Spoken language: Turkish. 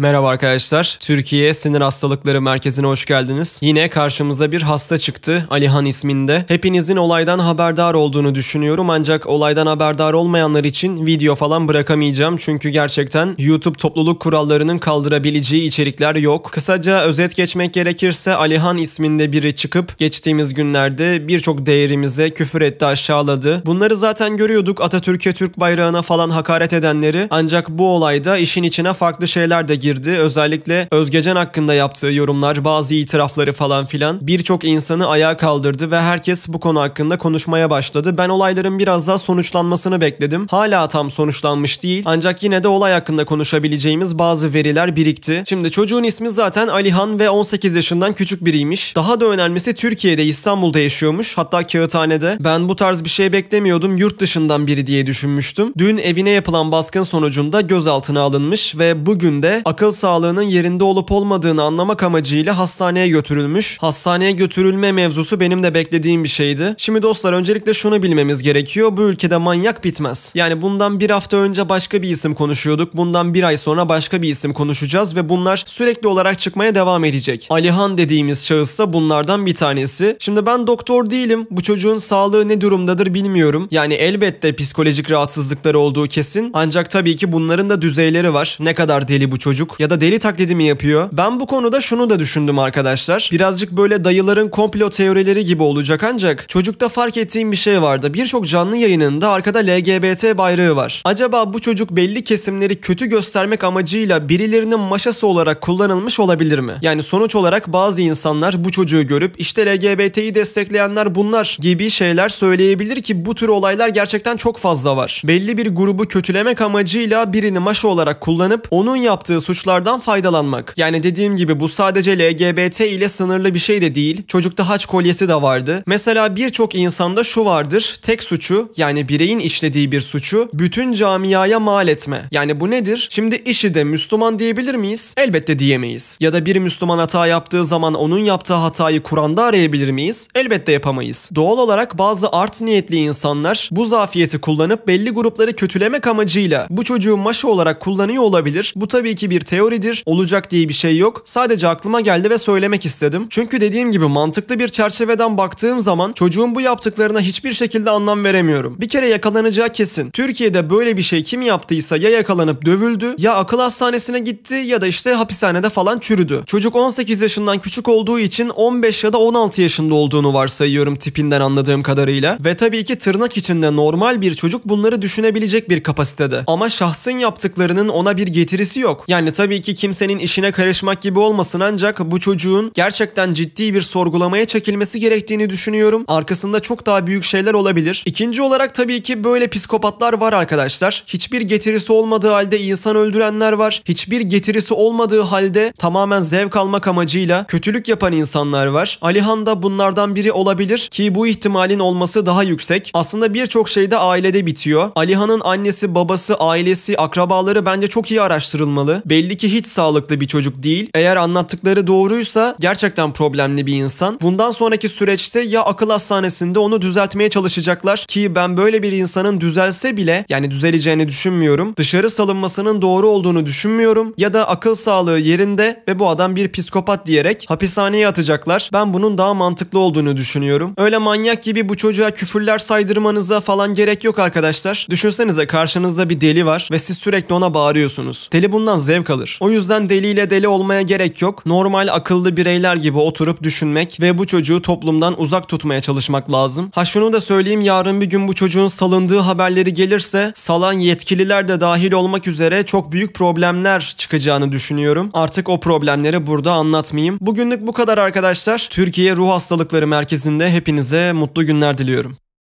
Merhaba arkadaşlar. Türkiye Sinir Hastalıkları Merkezi'ne hoş geldiniz. Yine karşımıza bir hasta çıktı. Alihan isminde. Hepinizin olaydan haberdar olduğunu düşünüyorum ancak olaydan haberdar olmayanlar için video falan bırakamayacağım. Çünkü gerçekten YouTube topluluk kurallarının kaldırabileceği içerikler yok. Kısaca özet geçmek gerekirse Alihan isminde biri çıkıp geçtiğimiz günlerde birçok değerimize küfür etti, aşağıladı. Bunları zaten görüyorduk Atatürk'e Türk bayrağına falan hakaret edenleri. Ancak bu olayda işin içine farklı şeyler de girdi girdi. Özellikle Özgecan hakkında yaptığı yorumlar, bazı itirafları falan filan birçok insanı ayağa kaldırdı ve herkes bu konu hakkında konuşmaya başladı. Ben olayların biraz daha sonuçlanmasını bekledim. Hala tam sonuçlanmış değil ancak yine de olay hakkında konuşabileceğimiz bazı veriler birikti. Şimdi çocuğun ismi zaten Alihan ve 18 yaşından küçük biriymiş. Daha da önemlisi Türkiye'de İstanbul'da yaşıyormuş hatta kağıthanede. Ben bu tarz bir şey beklemiyordum yurt dışından biri diye düşünmüştüm. Dün evine yapılan baskın sonucunda gözaltına alınmış ve bugün de akıl sağlığının yerinde olup olmadığını anlamak amacıyla hastaneye götürülmüş. Hastaneye götürülme mevzusu benim de beklediğim bir şeydi. Şimdi dostlar öncelikle şunu bilmemiz gerekiyor. Bu ülkede manyak bitmez. Yani bundan bir hafta önce başka bir isim konuşuyorduk. Bundan bir ay sonra başka bir isim konuşacağız ve bunlar sürekli olarak çıkmaya devam edecek. Alihan dediğimiz şahıs da bunlardan bir tanesi. Şimdi ben doktor değilim. Bu çocuğun sağlığı ne durumdadır bilmiyorum. Yani elbette psikolojik rahatsızlıkları olduğu kesin. Ancak tabii ki bunların da düzeyleri var. Ne kadar deli bu çocuk çocuk ya da deli taklidi mi yapıyor? Ben bu konuda şunu da düşündüm arkadaşlar. Birazcık böyle dayıların komplo teorileri gibi olacak ancak çocukta fark ettiğim bir şey vardı. Birçok canlı yayınında arkada LGBT bayrağı var. Acaba bu çocuk belli kesimleri kötü göstermek amacıyla birilerinin maşası olarak kullanılmış olabilir mi? Yani sonuç olarak bazı insanlar bu çocuğu görüp işte LGBT'yi destekleyenler bunlar gibi şeyler söyleyebilir ki bu tür olaylar gerçekten çok fazla var. Belli bir grubu kötülemek amacıyla birini maşa olarak kullanıp onun yaptığı suç sonuçlardan faydalanmak. Yani dediğim gibi bu sadece LGBT ile sınırlı bir şey de değil. Çocukta haç kolyesi de vardı. Mesela birçok insanda şu vardır. Tek suçu yani bireyin işlediği bir suçu bütün camiaya mal etme. Yani bu nedir? Şimdi işi de Müslüman diyebilir miyiz? Elbette diyemeyiz. Ya da bir Müslüman hata yaptığı zaman onun yaptığı hatayı Kur'an'da arayabilir miyiz? Elbette yapamayız. Doğal olarak bazı art niyetli insanlar bu zafiyeti kullanıp belli grupları kötülemek amacıyla bu çocuğu maşa olarak kullanıyor olabilir. Bu tabii ki bir bir teoridir. Olacak diye bir şey yok. Sadece aklıma geldi ve söylemek istedim. Çünkü dediğim gibi mantıklı bir çerçeveden baktığım zaman çocuğun bu yaptıklarına hiçbir şekilde anlam veremiyorum. Bir kere yakalanacağı kesin. Türkiye'de böyle bir şey kim yaptıysa ya yakalanıp dövüldü ya akıl hastanesine gitti ya da işte hapishanede falan çürüdü. Çocuk 18 yaşından küçük olduğu için 15 ya da 16 yaşında olduğunu varsayıyorum tipinden anladığım kadarıyla. Ve tabii ki tırnak içinde normal bir çocuk bunları düşünebilecek bir kapasitede. Ama şahsın yaptıklarının ona bir getirisi yok. Yani yani tabii ki kimsenin işine karışmak gibi olmasın ancak bu çocuğun gerçekten ciddi bir sorgulamaya çekilmesi gerektiğini düşünüyorum. Arkasında çok daha büyük şeyler olabilir. İkinci olarak tabii ki böyle psikopatlar var arkadaşlar. Hiçbir getirisi olmadığı halde insan öldürenler var. Hiçbir getirisi olmadığı halde tamamen zevk almak amacıyla kötülük yapan insanlar var. Alihan da bunlardan biri olabilir ki bu ihtimalin olması daha yüksek. Aslında birçok şey de ailede bitiyor. Alihan'ın annesi, babası, ailesi, akrabaları bence çok iyi araştırılmalı. Belli Belli ki hiç sağlıklı bir çocuk değil. Eğer anlattıkları doğruysa gerçekten problemli bir insan. Bundan sonraki süreçte ya akıl hastanesinde onu düzeltmeye çalışacaklar ki ben böyle bir insanın düzelse bile yani düzeleceğini düşünmüyorum. Dışarı salınmasının doğru olduğunu düşünmüyorum ya da akıl sağlığı yerinde ve bu adam bir psikopat diyerek hapishaneye atacaklar. Ben bunun daha mantıklı olduğunu düşünüyorum. Öyle manyak gibi bu çocuğa küfürler saydırmanıza falan gerek yok arkadaşlar. Düşünsenize karşınızda bir deli var ve siz sürekli ona bağırıyorsunuz. Deli bundan zevk kalır. O yüzden deliyle deli olmaya gerek yok. Normal akıllı bireyler gibi oturup düşünmek ve bu çocuğu toplumdan uzak tutmaya çalışmak lazım. Ha şunu da söyleyeyim yarın bir gün bu çocuğun salındığı haberleri gelirse salan yetkililer de dahil olmak üzere çok büyük problemler çıkacağını düşünüyorum. Artık o problemleri burada anlatmayayım. Bugünlük bu kadar arkadaşlar. Türkiye Ruh Hastalıkları Merkezi'nde hepinize mutlu günler diliyorum.